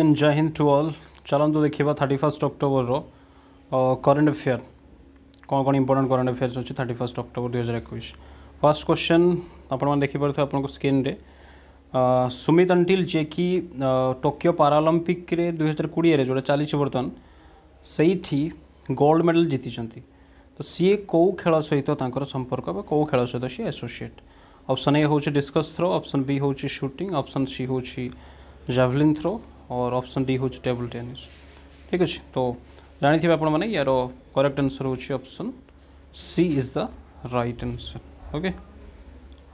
and Jai Hind to all. चलन तो देखा thirty first October current affair कौन कौन इंपोर्टां करेन्ट अफेयर्स अच्छे थर्टी फर्स्ट अक्टोबर दुई हजार एक फास्ट क्वेश्चन आपखिपे आप स्क्रीन सुमित अंटिल जे कि टोकियो पारालंपिक दुई हजार कोड़े जोटा चली बर्तमान से गोल्ड मेडल जीति तो सी कौ खेल सहित संपर्क कौ खेल सहित सी एसोसीएट অপশন এ হচ্ছে ডিসকস থ্রো অপশন বি হচ্ছে শুটিং অপশন সি হচ্ছে জাভলিন থ্রো और ऑप्शन डी हूँ टेबुल टेनिस ठीक अच्छे तो जानते हैं आप यार correct answer option C is the right answer okay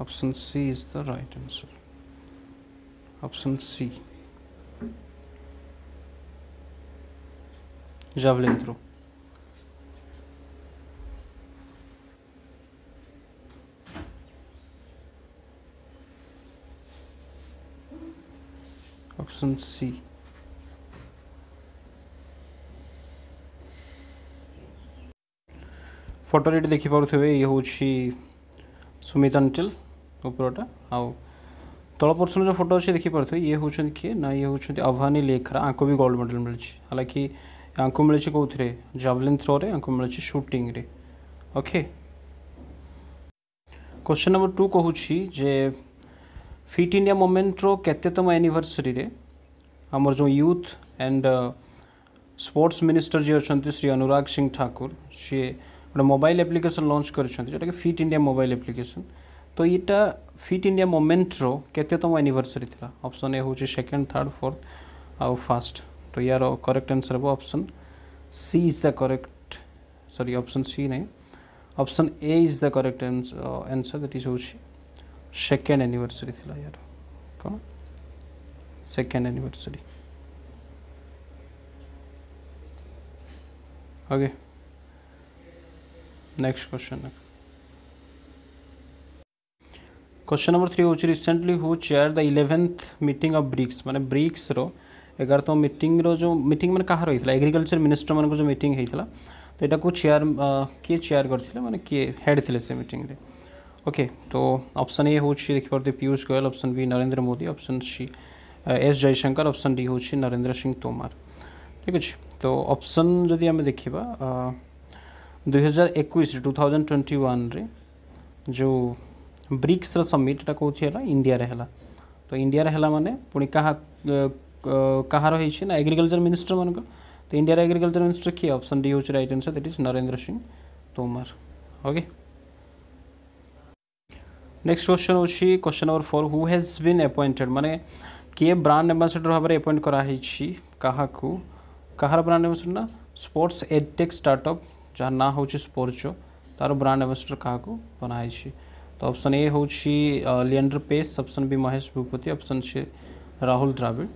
option C is the right answer option C javelin throw option C फोटो ये देखी पारे ये हूँ सुमितांचल उपरटा आउ तल पर्सन जो फोटो अच्छे देखी पारे ये हूँ किए ना ये हूँ आह्वानी लेखरा आपको भी गोल्ड मेडल मिली हालांकि आपको मिले कौन थे जावलीन थ्रो आपको मिले shooting okay question number two कहे फिट इंडिया मुमेन्टर केतम एनिभर्सरी आमर जो youth and sports minister ji अच्छा श्री अनुराग सिंह ठाकुर सी गोटे मोबाइल एप्लिकेसन लंच कर फिट इंडिया मोबाइल एप्लिकेसन तो यहाँ फिट इंडिया मोमेन्टर केतम एनिभर्सरी थी अप्सन ए हूँ सेकेंड थार्ड फोर्थ आउ फास्ट तो यार करेक्ट आंसर हे option C is the correct sorry option C नहीं option A is the correct answer that is हूँ सेकेंड एनिवर्सरी थी यार कौन second anniversary okay next question question number three हूँ recently who chair the eleventh meeting of BRICS मैंने BRICS एगारतम meeting जो meeting मैंने कह रही एग्रिकलचर मिनिस्टर मान जो मीटिंग होता तो यहाँ को चेयर किए चेयर करते मैंने किए हेड थे से मीटिंग रे ओके तो ऑप्शन ए हूँ देखी पारे Piyush Goyal option B Narendra Modi option C S Jaishankar option D हूँ नरेंद्र सिंह तोमर ठीक अच्छे तो ऑप्शन जदि आम देखा दुई हजार एक जो ब्रिक्स रमिट ये कौन है इंडिया है तो इंडिया है मैंने पुणी क्या कहार ना एग्रिकलचर मिनिस्टर मानक तो इंडिया एग्रिकलचर मिनिस्टर किए ऑप्शन डी हो right answer that is Narendra Singh Tomar okay next question होगी question number four who has been appointed माने किए ब्रांड एम्बासडर भाव में एपॉइंट कराई क्या कहार ब्रांड एम्बासडर ना स्पोर्ट्स एडटेक् स्टार्टअप जहाँ ना हो स्पोर्चो तार ब्रांड एम्बासडर क्या बनाई तो ऑप्शन ए हूँ Leander Paes option B Mahesh Bhupathi option C Rahul Dravid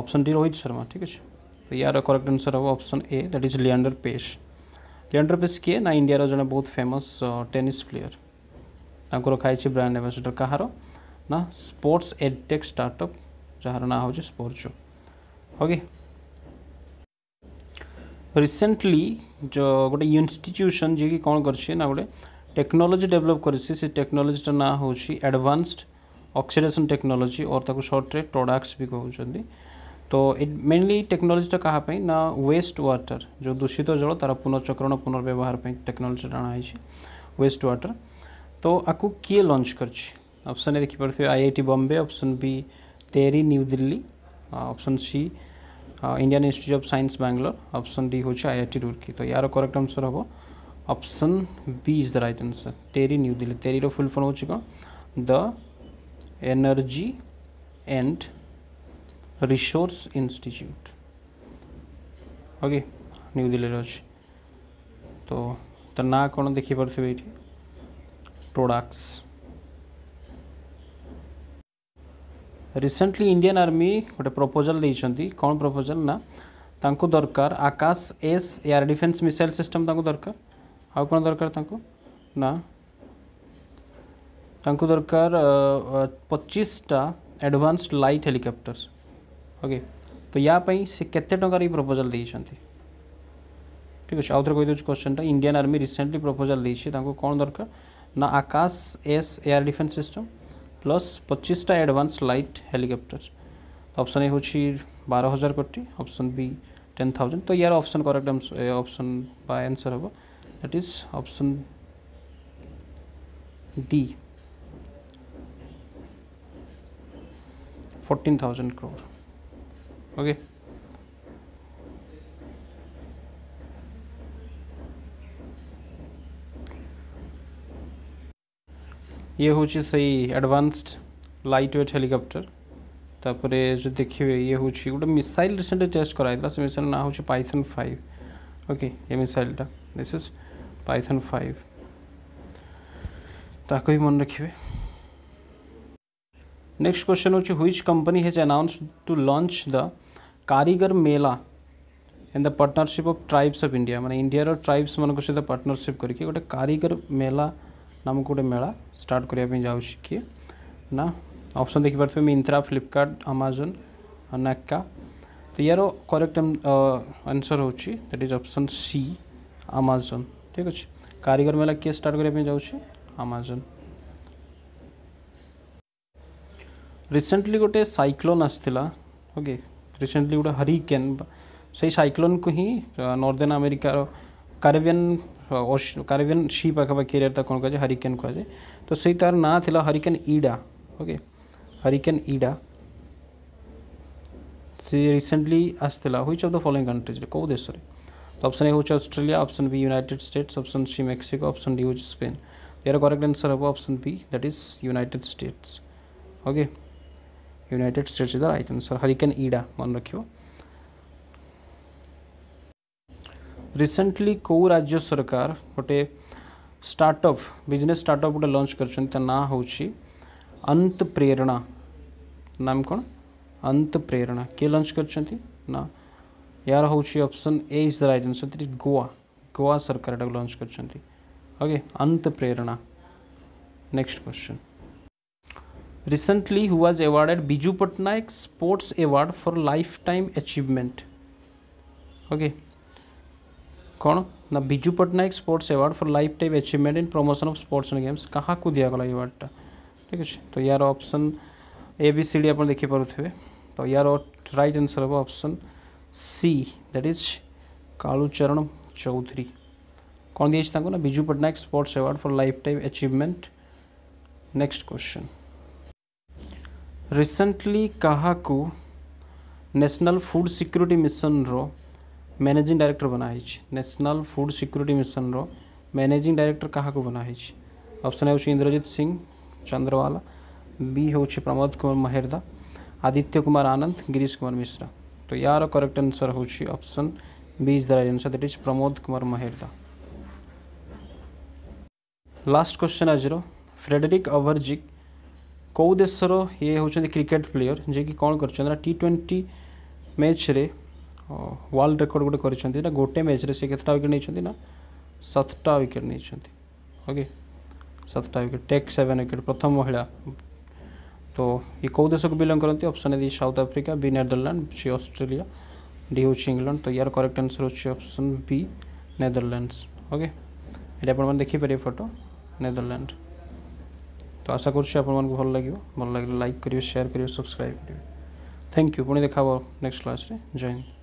option D Rohit Sharma ठीक है तो यार करेक्ट आंसर हम option A that is Leander Paes Leander Paes किए ना इंडिया जो बहुत फेमस टेनिस प्लेयर ତାଙ୍କର ଖାଇଛି ବ୍ରାଣ୍ଡ ଆମ୍ବାସଡ଼ର କାହାର ନା ସ୍ପୋର୍ଟସ୍ ଏଡ଼ଟେକ୍ ଷ୍ଟାର୍ଟଅପ୍ ଯାହାର ନାଁ ହେଉଛି ସ୍ପୋର୍ଚୁ ଓକେ ରିସେଣ୍ଟଲି ଗୋଟେ ଇନଷ୍ଟିଚ୍ୟୁସନ୍ ଯିଏକି କ'ଣ କରିଛି ନା ଗୋଟେ ଟେକ୍ନୋଲୋଜି ଡେଭେଲପ୍ କରିଛି ସେ ଟେକ୍ନୋଲୋଜିର ନାଁ ହେଉଛି ଆଡ଼ଭାନ୍ସଡ ଅକ୍ସିଡେସନ୍ ଟେକ୍ନୋଲୋଜି ଓର୍ ତାକୁ ସର୍ଟରେ ଟୋଡାକ୍ସ ବି କହୁଛନ୍ତି ତ ଇଟ୍ ମେନଲି ଟେକ୍ନୋଲୋଜିଟା କାହା ପାଇଁ ନା ୱେଷ୍ଟ ୱାଟର ଯେଉଁ ଦୂଷିତ ଜଳ ତା'ର ପୁନଃଚକ୍ରଣ ପୁନର୍ବ୍ୟବହାର ପାଇଁ ଟେକ୍ନୋଲୋଜିଟା ଅଣାହେଇଛି ୱେଷ୍ଟ ୱାଟର तो आपको किए लंच करपसन देखी पार्थे I I T Bombay option B TERI new Delhi option C Indian institute of science Bangalore option D हूँ आई आई टी रुर्की तो यार करेक्ट आंसर हम option B is the right answer TERI new Delhi TERI रुल फर्म हो the energy and resource institute okay new Delhi अच्छे तो तर तो ना कौन देखिपे products. ରିସେଣ୍ଟଲି ଇଣ୍ଡିଆନ୍ ଆର୍ମି ଗୋଟେ ପ୍ରପୋଜାଲ୍ ଦେଇଛନ୍ତି କ'ଣ ପ୍ରପୋଜାଲ୍ ନା ତାଙ୍କୁ ଦରକାର Akash S air defence missile system ତାଙ୍କୁ ଦରକାର ଆଉ କ'ଣ ଦରକାର ତାଙ୍କୁ ନା ତାଙ୍କୁ ଦରକାର ପଚିଶଟା ଆଡ଼ଭାନ୍ସଡ୍ ଲାଇଟ୍ ହେଲିକପ୍ଟର୍ସ ଓକେ ତ ୟା ପାଇଁ ସେ କେତେ ଟଙ୍କାର ଏଇ ପ୍ରପୋଜାଲ୍ ଦେଇଛନ୍ତି ଠିକ୍ ଅଛି ଆଉଥରେ କହିଦେଉଛି Indian army recently recently proposal ଦେଇଛି ना Akash S air defence system plus पच्चीसटा advance light helicopter option A হচ্ছে বারো হাজার কোটি অপশন বি টেন থাউজেন্ড তো ইয়ার অপশন করেক্ট অপশন বা আনসর হব that is option D fourteen thousand crore okay ये हूँ सही एडवांस्ड लाइट वेट हेलिकप्टर तापर जो देखिए ये हूँ गोटे मिसाइल रिसेंट टेस्ट कराई मिसाइल ना हूँ पाइथन फाइव ओके ये मिसाइलटा दिस इज पाइथन फाइव ताक मन रखिए नेक्स्ट क्वेश्चन हूँ which company has announce to launch the Karigar Mela in the partnership of tribes of India मैंने इंडिया और ट्राइब्स मान सहित पार्टनरशिप करके गोटे कारीगर मेला नाम गोटे मेला स्टार्ट करने जाऊँ किए ना अप्सन देखिपर थे मिंत्रा फ्लिपकार्ट आमाजन नैका तो यार करेक्ट आंसर होट इज ऑप्शन सी आमाजन ठीक अच्छे कारीगर मेला किए स्टार्ट करने जामाजन रिसेंटली गोटे सैक्लोन आसला ओके रिसेंटली गोटे हरिकेन से सैक्लोन को ही नर्दर्ण आमेरिकार कारिबियन कारिबियन सी पाखा केरियर कौन कहुए हरिकेन कहुए तो सही तार ना थिला hurricane Ida okay hurricane Ida सी रिसेंटली आसाला हुई अफ द फलोईंग कंट्रीज कौ देश अप्सन ए हूँ Australia option B United States option C Mexico option D हूँ स्पेन यार करेक्ट आंसर हम option B that is United States okay United States the आई आंसर हरिकेन ईडा मन रखियो recently कौ राज्य सरकार गोटे स्टार्टअप बिजनेस स्टार्टअप गोटे लंच कर ना हो अंत प्रेरणा नाम कौन अंत प्रेरणा किए लंच कर ना यार हूँ option A is the right answer Goa Goa सरकार लंच कर ओके अंत Prerana next question recently was awarded Biju Patnaik sports award for lifetime achievement okay कौन ना Biju Patnaik sports award for lifetime achievement in promotion of sports and games क्या दिगला ये अवार्डटा ठीक है तो यार option A B C D आप देखिपे तो यार रईट आनसर हम option see that is Kalucharan Choudhury कौन दी ना Biju Patnaik sports award for lifetime achievement next question recently क्या नेशनल फूड सिक्यूरीटी मिशन रो मैनेजिंग डायरेक्टर बनाई नेशनल फूड सिक्योरिटी मिशन रो मैनेजिंग डायरेक्टर क्या बनाई ऑप्शन है इंद्रजीत सिंह चंद्रवाला बी हो प्रमोद कुमार महेरदा आदित्य कुमार आनंद गिरीश कुमार मिश्रा तो यार correct answer option B is the right answer that is Pramod Kumar Mehrda last question आज फ्रेडेरिक अभरजिक देशर ये हूँ क्रिकेट प्लेयर जे कि कौन कर टी ट्वेंटी मैच रे वर्ल्ड हाँ, रेकर्ड गोटे कर गोटे मैच ମ୍ୟାଚ୍ରେ ସେ କେତେଟା विकेट नहीं ନା ସାତଟା ୱିକେଟ୍ ନେଇଛନ୍ତି okay wicket wicket take seven wicket तो ये कौ देश को बिलंग करती option D South Africa B Netherland C Australia D हूँ इंग्लैंड तो यार करेक्ट आंसर होची ऑप्शन बी नेदरलैंड्स ओके ये आप देखिपर फटो नेदरलैंड तो आशा कर भल लगे भल लगे लाइक करेंगे सेयार करेंगे सब्सक्राइब करेंगे थैंक यू पुणी देखा नेक्स्ट क्लास जय हिंद